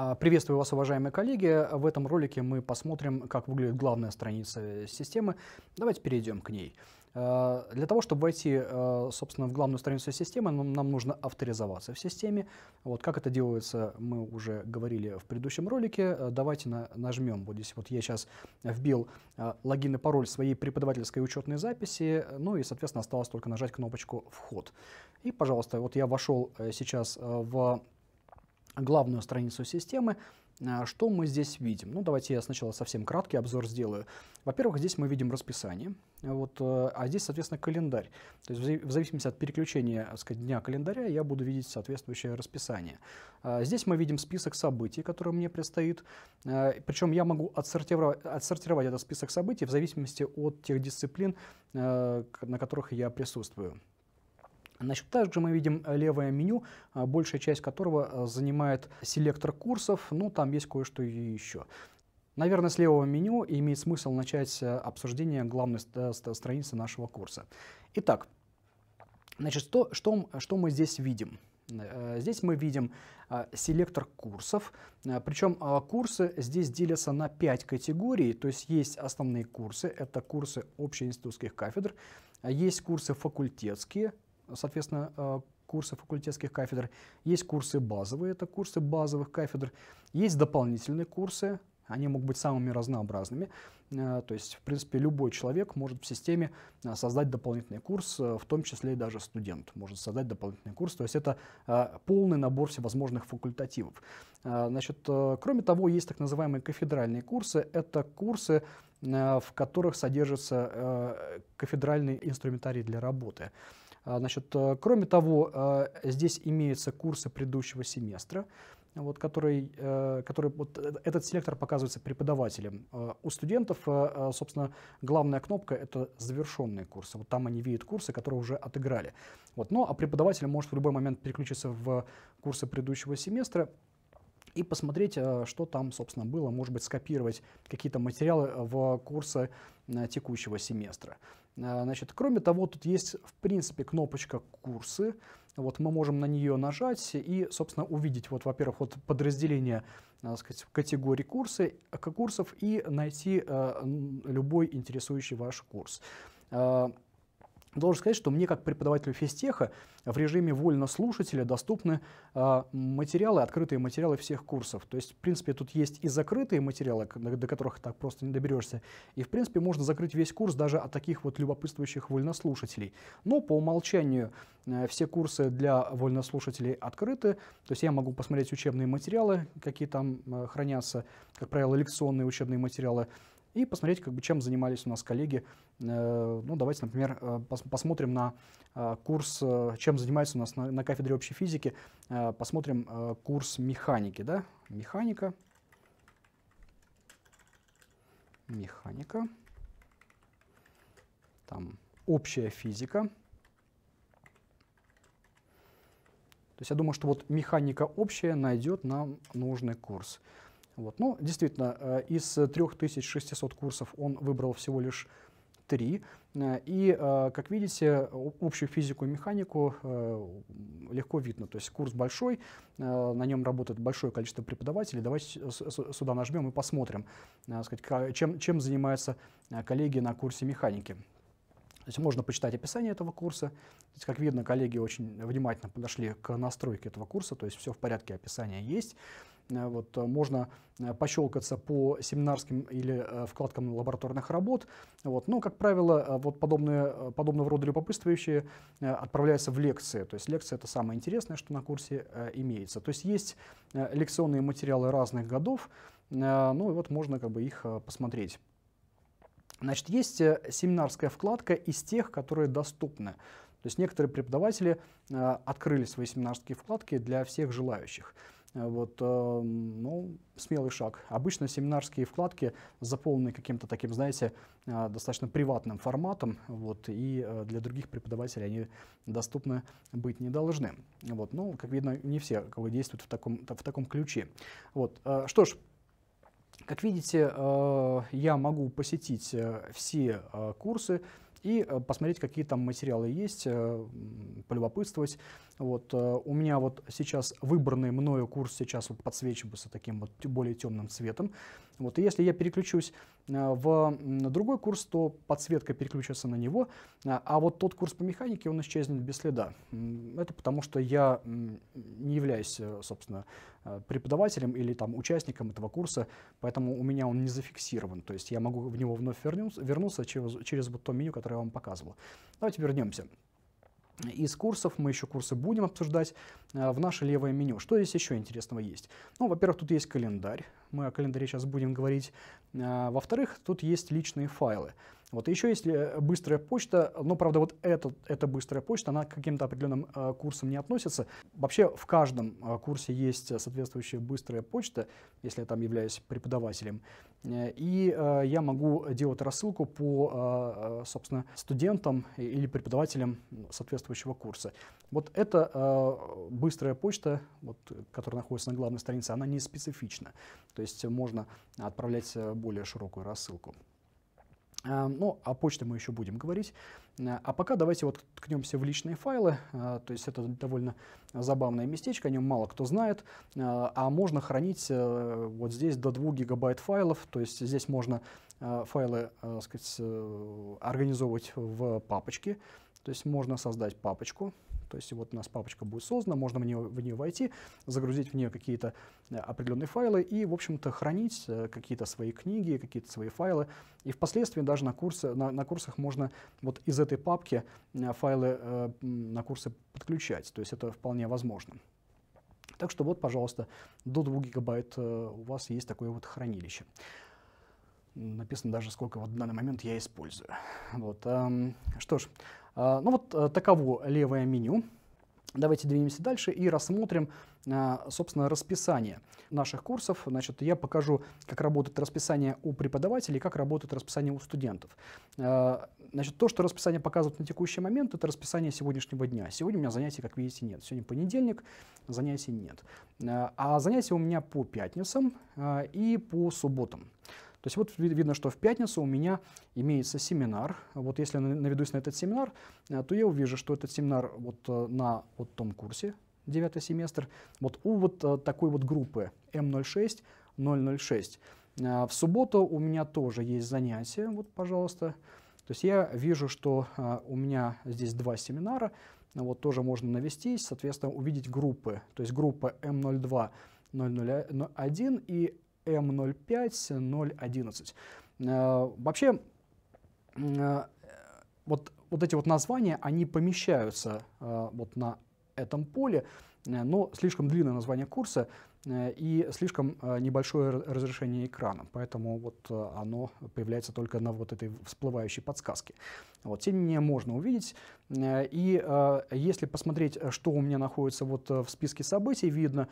А, приветствую вас, уважаемые коллеги. В этом ролике мы посмотрим, как выглядит главная страница системы. Давайте перейдем к ней. А, для того, чтобы войти, а, собственно, в главную страницу системы, нам, нужно авторизоваться в системе. Вот как это делается, мы уже говорили в предыдущем ролике. Давайте на, нажмем, вот здесь вот я сейчас вбил логин и пароль своей преподавательской учетной записи, ну и, соответственно, осталось только нажать кнопочку «Вход». И, пожалуйста, вот я вошел э, сейчас э, в главную страницу системы, э, что мы здесь видим? Ну, давайте я сначала совсем краткий обзор сделаю. Во-первых, здесь мы видим расписание, вот, э, а здесь, соответственно, календарь. То есть в зависимости от переключения сказать, дня календаря я буду видеть соответствующее расписание. Э, здесь мы видим список событий, которые мне предстоит. Причем я могу отсортировать, отсортировать этот список событий в зависимости от тех дисциплин, на которых я присутствую. Значит, также мы видим э, левое меню, а, большая часть которого э, занимает селектор курсов, ну там есть кое-что еще. Наверное, с левого меню имеет смысл начать э, обсуждение главной страницы нашего курса. Итак, значит, что, что, что мы здесь видим? Здесь мы видим селектор курсов, причем курсы здесь делятся на 5 категорий, то есть есть основные курсы, это курсы общеинститутских кафедр, а есть курсы факультетские, соответственно, э, курсы факультетских кафедр. Есть курсы базовые, это курсы базовых кафедр. Есть дополнительные курсы, они могут быть самыми разнообразными. Э, то есть, в принципе, любой человек может в системе э, создать дополнительный курс, в том числе и даже студент может создать дополнительный курс. То есть это полный набор всевозможных факультативов. Значит, кроме того, есть так называемые кафедральные курсы. Это курсы, в которых содержится кафедральный инструментарий для работы. А, значит, э, кроме того, э, здесь имеются курсы предыдущего семестра, вот, который, э, который вот этот селектор показывается преподавателем. У студентов, собственно, главная кнопка — это завершенные курсы. Вот там они видят курсы, которые уже отыграли. Вот, но ну, а преподаватель может в любой момент переключиться в курсы предыдущего семестра и посмотреть, э, что там, собственно, было, может быть, скопировать какие-то материалы э, в курсы э, текущего семестра. Значит, кроме того, тут есть, в принципе, кнопочка «Курсы». Вот мы можем на нее нажать и, собственно, увидеть, вот, во-первых, вот подразделение сказать, категории курсы, курсов и найти любой интересующий ваш курс. Должен сказать, что мне, как преподавателю физтеха, в режиме вольно слушателя доступны э, материалы, открытые материалы всех курсов. То есть, в принципе, тут есть и закрытые материалы, до которых так просто не доберешься, и, в принципе, можно закрыть весь курс даже от таких вот любопытствующих вольнослушателей. Но по умолчанию э, все курсы для вольнослушателей открыты, то есть я могу посмотреть учебные материалы, какие там э, хранятся, как правило, лекционные учебные материалы, и посмотреть, как бы, чем занимались у нас коллеги. Э, ну, давайте, например, э, посмотрим на э, курс, чем занимаются у нас на, на кафедре общей физики, посмотрим курс механики, да, механика, механика, там, общая физика, то есть я думаю, что вот механика общая найдет нам нужный курс. Вот. Ну, действительно, э, из 3600 курсов он выбрал всего лишь три. Э, и, э, как видите, общую физику и механику легко видно. То есть курс большой, на нем работает большое количество преподавателей. Давайте сюда нажмем и посмотрим, сказать, чем, чем занимаются коллеги на курсе механики. То есть можно почитать описание этого курса. Здесь, как видно, коллеги очень внимательно подошли к настройке этого курса, то есть все в порядке описание есть. Э, вот, э, можно э, пощелкаться по семинарским или вкладкам лабораторных работ. Вот. Но, как правило, вот подобные, подобного рода любопытствующие отправляются в лекции. То есть лекция — это самое интересное, что на курсе имеется. То есть есть лекционные материалы разных годов, ну и вот можно как бы их посмотреть. Значит, есть семинарская вкладка из тех, которые доступны. То есть некоторые преподаватели открыли свои семинарские вкладки для всех желающих. Э, вот, э, ну, смелый шаг. Обычно семинарские вкладки заполнены каким-то таким, знаете, э, достаточно приватным форматом, вот, и для других преподавателей они доступны быть не должны. Вот, ну, как видно, не все кого действуют в таком, в таком ключе. Вот, что ж, как видите, я могу посетить все курсы, и посмотреть, какие там материалы есть, полюбопытствовать. Вот, э, у меня вот сейчас выбранный мною курс сейчас вот подсвечивается таким вот более темным цветом. Вот, и если я переключусь э, в другой курс, то подсветка переключится на него, э, а вот тот курс по механике, он исчезнет без следа. Это потому, что я не являюсь, собственно, преподавателем или там участником этого курса, поэтому у меня он не зафиксирован, то есть я могу в него вновь вернуться, вернуться через, через вот то меню, которое я вам показывал. Давайте вернемся из курсов, мы еще курсы будем обсуждать э, в наше левое меню. Что здесь еще интересного есть? Ну, во-первых, тут есть календарь, мы о календаре сейчас будем говорить. Э, во-вторых, тут есть личные файлы. Вот и еще есть э, быстрая почта, но, правда, вот эта, эта быстрая почта, она к каким-то определенным э, курсам не относится. Вообще в каждом э, курсе есть соответствующая быстрая почта, если я там являюсь преподавателем. Э, и э, я могу делать рассылку по, э, э собственно, студентам или преподавателям соответствующего курса. Вот эта э, быстрая почта, вот, которая находится на главной странице, она не специфична. То есть можно отправлять более широкую рассылку. Эм, ну, о почте мы еще будем говорить. Э, а пока давайте вот ткнемся в личные файлы. Э, то есть это довольно забавное местечко, о нем мало кто знает. Э, а можно хранить вот здесь до 2 гигабайт файлов. То есть здесь можно файлы сказать, организовывать в папочки. То есть можно создать папочку. То есть вот у нас папочка будет создана, можно в нее, в нее войти, загрузить в нее какие-то Э, определенные файлы и, в общем-то, хранить э, какие-то свои книги, какие-то свои файлы. И впоследствии даже на, курсы, на, на курсах можно вот из этой папки э, файлы на курсы подключать. То есть это вполне возможно. Так что вот, пожалуйста, до 2 гигабайт у вас есть такое вот хранилище. Написано даже, сколько вот в данный момент я использую. Вот, эм, что ж, ну вот таково левое меню. Давайте двинемся дальше и рассмотрим а, собственно, расписание наших курсов. Значит, я покажу, как работает расписание у преподавателей, как работает расписание у студентов. А, значит, то, что расписание показывает на текущий момент, это расписание сегодняшнего дня. Сегодня у меня занятий, как видите, нет. Сегодня понедельник, занятий нет. А, а занятия у меня по пятницам и по субботам. То есть вот видно, что в пятницу у меня имеется семинар. Вот если я наведусь на этот семинар, то я увижу, что этот семинар вот э, на вот том курсе, девятый семестр, вот у вот э, такой вот группы М06, 006. Э, в субботу у меня тоже есть занятия, вот, пожалуйста. То есть я вижу, что э, у меня здесь два семинара, вот тоже можно навестись, соответственно, увидеть группы. То есть группа М02, 001 и М05, 011. Вообще, вот, вот эти вот названия, они помещаются вот на этом поле, э, но слишком длинное название курса, Э, и слишком э, небольшое разрешение экрана, поэтому вот э, оно появляется только на вот этой всплывающей подсказке. Вот, тем не менее, можно увидеть. И если посмотреть, что у меня находится вот в списке событий, видно,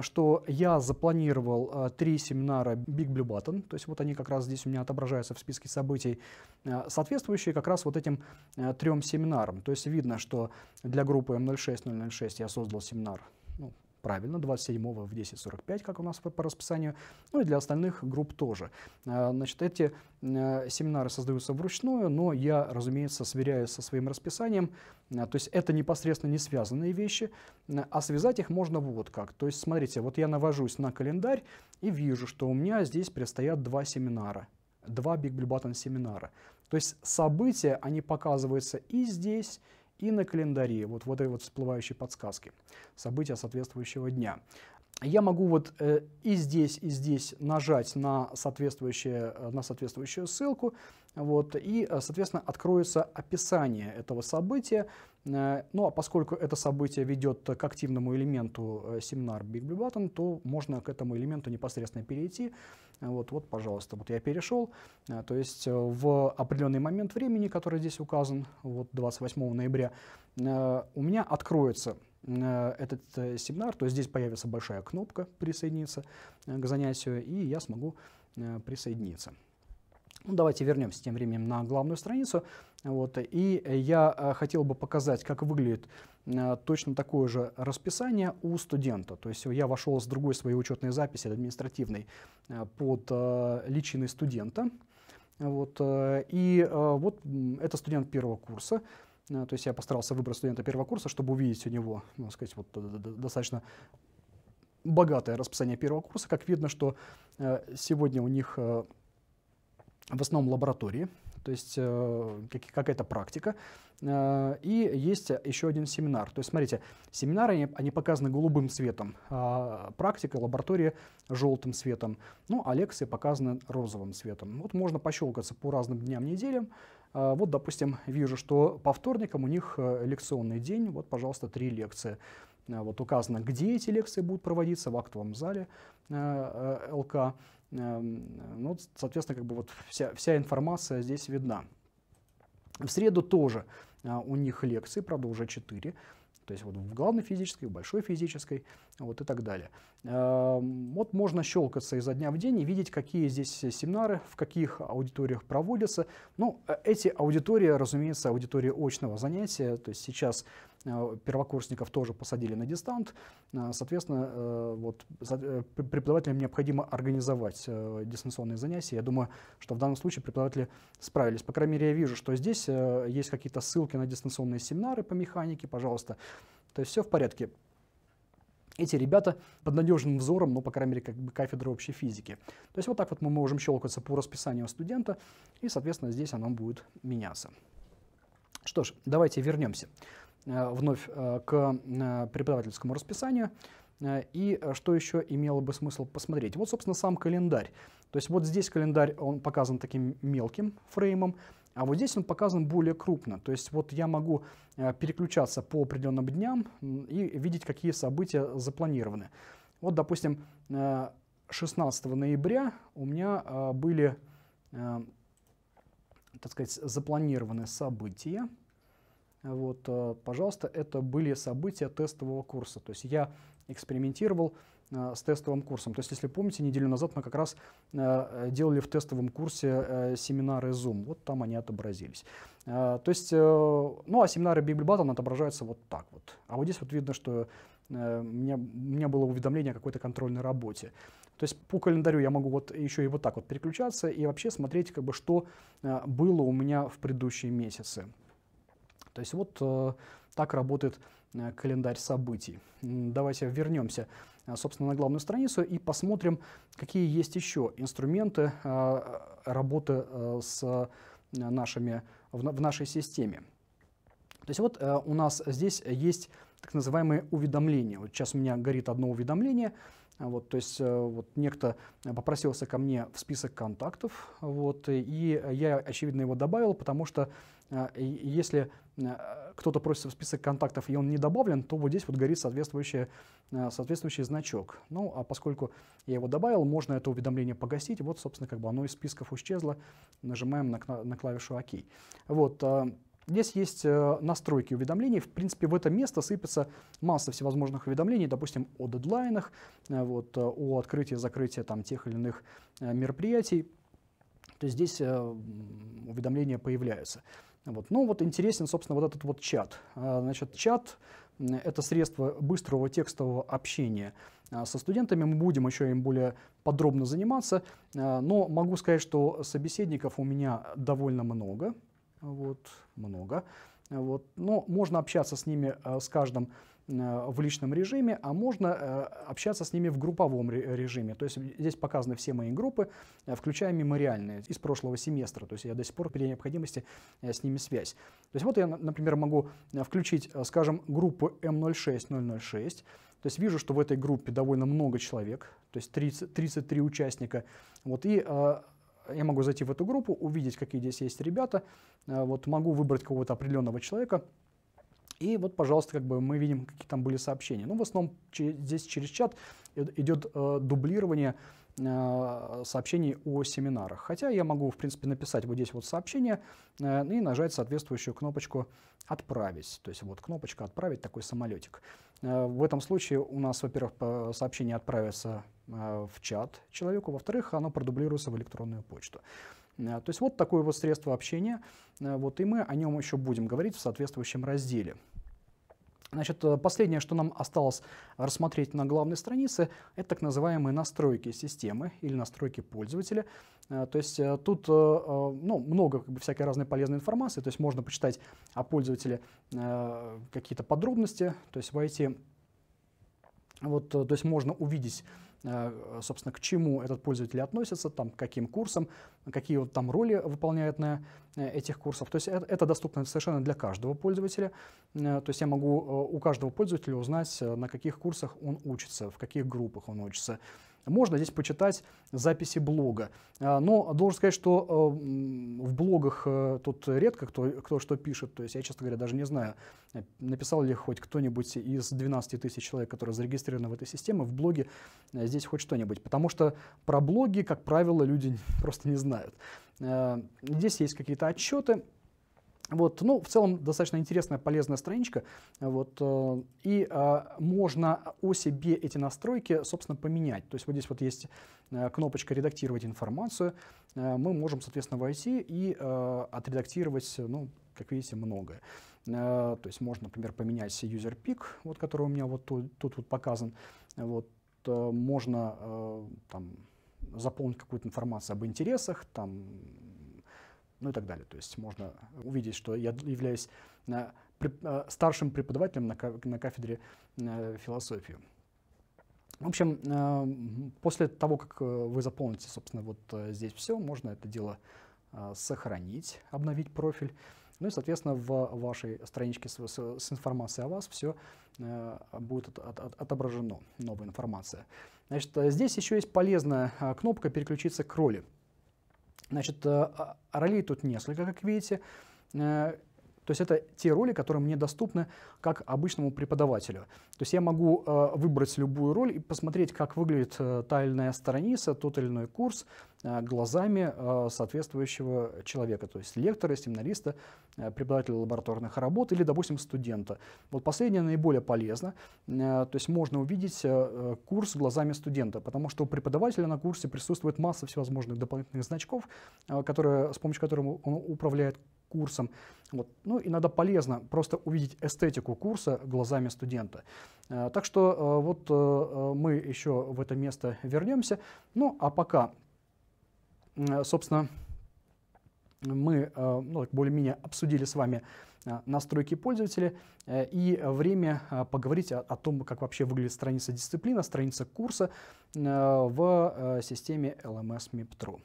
что я запланировал три семинара Big Blue Button, то есть вот они как раз здесь у меня отображаются в списке событий, соответствующие как раз вот этим трем семинарам. То есть видно, что для группы M06-006 я создал семинар ну, правильно, 27 в 10.45, как у нас по, по расписанию, ну и для остальных групп тоже. А, значит, эти э, семинары создаются вручную, но я, разумеется, сверяюсь со своим расписанием, а, то есть это непосредственно не связанные вещи, а связать их можно вот как. То есть, смотрите, вот я навожусь на календарь и вижу, что у меня здесь предстоят два семинара два Big Blue Button семинара. То есть события, они показываются и здесь, и на календаре, вот в этой вот всплывающей подсказке, события соответствующего дня я могу вот э, и здесь, и здесь нажать на, соответствующее, э, на соответствующую ссылку, вот, и, э, соответственно, откроется описание этого события. ну, а поскольку это событие ведет к активному элементу семинар Big Blue Button, то можно к этому элементу непосредственно перейти. Вот, вот, пожалуйста, вот я перешел. то есть в определенный момент времени, который здесь указан, вот 28 ноября, у меня откроется Э, этот э, семинар, то здесь появится большая кнопка «Присоединиться э, к занятию», и я смогу присоединиться. Ну, давайте вернемся тем временем на главную страницу. Вот, и я хотел бы показать, как выглядит точно такое же расписание у студента. То есть я вошел с другой своей учетной записи, административной, под личиной студента. Вот, и вот это студент первого курса. А, то есть я постарался выбрать студента первого курса, чтобы увидеть у него, ну, сказать, вот достаточно богатое расписание первого курса. Как видно, что э, сегодня у них э, в основном лаборатории, то есть э, какая-то практика. и есть еще один семинар. То есть, смотрите, семинары, они, они показаны голубым цветом, а практика, лаборатория желтым цветом, ну, а лекции показаны розовым цветом. Вот можно пощелкаться по разным дням недели, а, вот, допустим, вижу, что по вторникам у них э, лекционный день, вот, пожалуйста, три лекции. Э, вот указано, где эти лекции будут проводиться, в актовом зале э, ЛК. Ну, соответственно, как бы вот вся, вся информация здесь видна. В среду тоже у них лекции, правда уже 4. То есть вот в главной физической, в большой физической вот и так далее. Эм, вот можно щелкаться изо дня в день и видеть, какие здесь семинары, в каких аудиториях проводятся. Ну, э, эти аудитории, разумеется, аудитории очного занятия. То есть сейчас Э, первокурсников тоже посадили на дистант. Э, соответственно, э, вот, преподавателям необходимо организовать дистанционные занятия. Я думаю, что в данном случае преподаватели справились. По крайней мере, я вижу, что здесь есть какие-то ссылки на дистанционные семинары по механике, пожалуйста. То есть все в порядке. Эти ребята под надежным взором, ну, по крайней мере, как бы кафедры общей физики. То есть вот так вот мы можем щелкаться по расписанию студента, и, соответственно, здесь оно будет меняться. Что ж, давайте вернемся. Э, вновь э, к э, преподавательскому расписанию. И что еще имело бы смысл посмотреть? Вот, собственно, сам календарь. То есть вот здесь календарь, он показан таким мелким фреймом, а вот здесь он показан более крупно. То есть вот я могу переключаться по определенным дням и видеть, какие события запланированы. Вот, допустим, 16 ноября у меня были, так сказать, запланированы события. Вот, э, пожалуйста, это были события тестового курса. То есть я экспериментировал э, с тестовым курсом. То есть, если помните, неделю назад мы как раз э, э делали в тестовом курсе э, семинары Zoom. Вот там они отобразились. То есть, ну, а семинары Библибаттл отображаются вот так вот. А вот здесь вот видно, что у меня, у меня было уведомление о какой-то контрольной работе. То есть по календарю я могу вот еще и вот так вот переключаться и вообще смотреть, как бы, что было у меня в предыдущие месяцы. То есть вот э, так работает э, календарь событий. Давайте вернемся, э, собственно, на главную страницу и посмотрим, какие есть еще инструменты а, работы с нашими, в, нашей системе. То есть вот у нас здесь есть так называемые уведомления. Вот сейчас у меня горит одно уведомление. Вот, то есть вот некто попросился ко мне в список контактов, вот, и я, очевидно, его добавил, потому что если Э, кто-то просит в список контактов, и он не добавлен, то вот здесь вот горит соответствующий, э, соответствующий значок. Ну, а поскольку я его добавил, можно это уведомление погасить. Вот, собственно, как бы оно из списков исчезло. Нажимаем на, на клавишу ОК. Вот, э, Здесь есть настройки уведомлений. В принципе, в это место сыпется масса всевозможных уведомлений, допустим, о дедлайнах, вот, о открытии и закрытии там, тех или иных мероприятий. То есть здесь уведомления появляются. Вот. Ну вот интересен, собственно, вот этот вот чат. А, значит, чат — это средство быстрого текстового общения а, со студентами. Мы будем еще им более подробно заниматься, а, но могу сказать, что собеседников у меня довольно много. Вот, много. Вот. Но можно общаться с ними, с каждым Э, в личном режиме, а можно э, общаться с ними в групповом режиме. То есть здесь показаны все мои группы, э, включая мемориальные из прошлого семестра. То есть я до сих пор при необходимости с ними связь. То есть вот я, например, могу включить, скажем, группу М06006. То есть вижу, что в этой группе довольно много человек, то есть 30, 33 участника. Вот, и я могу зайти в эту группу, увидеть, какие здесь есть ребята. Вот могу выбрать кого-то определенного человека, и вот, пожалуйста, как бы мы видим, какие там были сообщения. Ну, в основном здесь через чат идет э, дублирование э, сообщений о семинарах. Хотя я могу, в принципе, написать вот здесь вот сообщение э, и нажать соответствующую кнопочку «Отправить». То есть вот кнопочка «Отправить» такой самолетик. В этом случае у нас, во-первых, сообщение отправится в чат человеку, во-вторых, оно продублируется в электронную почту. Э, то есть вот такое вот средство общения, э, вот, и мы о нем еще будем говорить в соответствующем разделе. Значит, э, последнее, что нам осталось рассмотреть на главной странице, это так называемые настройки системы или настройки пользователя. То есть тут ну, много как бы, всякой разной полезной информации, то есть можно почитать о пользователе какие-то подробности, то есть войти, вот, то есть можно увидеть Э, собственно, к чему этот пользователь относится, там, к каким курсам, какие вот там роли выполняет на э, этих курсах. То есть это, это доступно совершенно для каждого пользователя. Э, то есть я могу у каждого пользователя узнать, на каких курсах он учится, в каких группах он учится, можно здесь почитать записи блога. А, но должен сказать, что э, в блогах э, тут редко кто, кто что пишет. То есть я, честно говоря, даже не знаю, э, написал ли хоть кто-нибудь из 12 тысяч человек, которые зарегистрированы в этой системе, в блоге здесь хоть что-нибудь. Потому что про блоги, как правило, люди просто не знают. Здесь есть какие-то отчеты, вот, ну, в целом достаточно интересная, полезная страничка. Вот, э, и э, можно о себе эти настройки, собственно, поменять. То есть вот здесь вот есть э, кнопочка «Редактировать информацию». Э, мы можем, соответственно, войти и э, отредактировать, ну, как видите, многое. то есть можно, например, поменять user pick, вот, который у меня вот тут, тут вот показан. Вот, можно там, заполнить какую-то информацию об интересах, там, ну и так далее. То есть можно увидеть, что я являюсь э, э, старшим преподавателем на кафедре э, философии. В общем, после того, как вы заполните, собственно, вот здесь все, можно это дело сохранить, обновить профиль. Ну и, соответственно, в вашей страничке с, с, с информацией о вас все э, будет от, от, отображено, новая информация. Значит, здесь еще есть полезная кнопка «Переключиться к роли». Значит, э, а, ролей тут несколько, как видите. Э, то есть это те роли, которые мне доступны как обычному преподавателю. То есть я могу э, выбрать любую роль и посмотреть, как выглядит э, та или иная страница, тот или иной курс э, глазами э, соответствующего человека, то есть лектора, семинариста, э, преподавателя лабораторных работ или, допустим, студента. Вот последнее наиболее полезно, э, то есть можно увидеть э, э курс глазами студента, потому что у преподавателя на курсе присутствует масса всевозможных дополнительных значков, э, которые, с помощью которых он управляет курсом. Вот. Ну, иногда полезно просто увидеть эстетику курса глазами студента. Э, так что э, вот э, мы еще в это место вернемся. Ну, а пока, собственно, мы ну, более-менее обсудили с вами настройки пользователя и время поговорить о, том, как вообще выглядит страница дисциплина, страница курса в системе LMS MIP.TRU.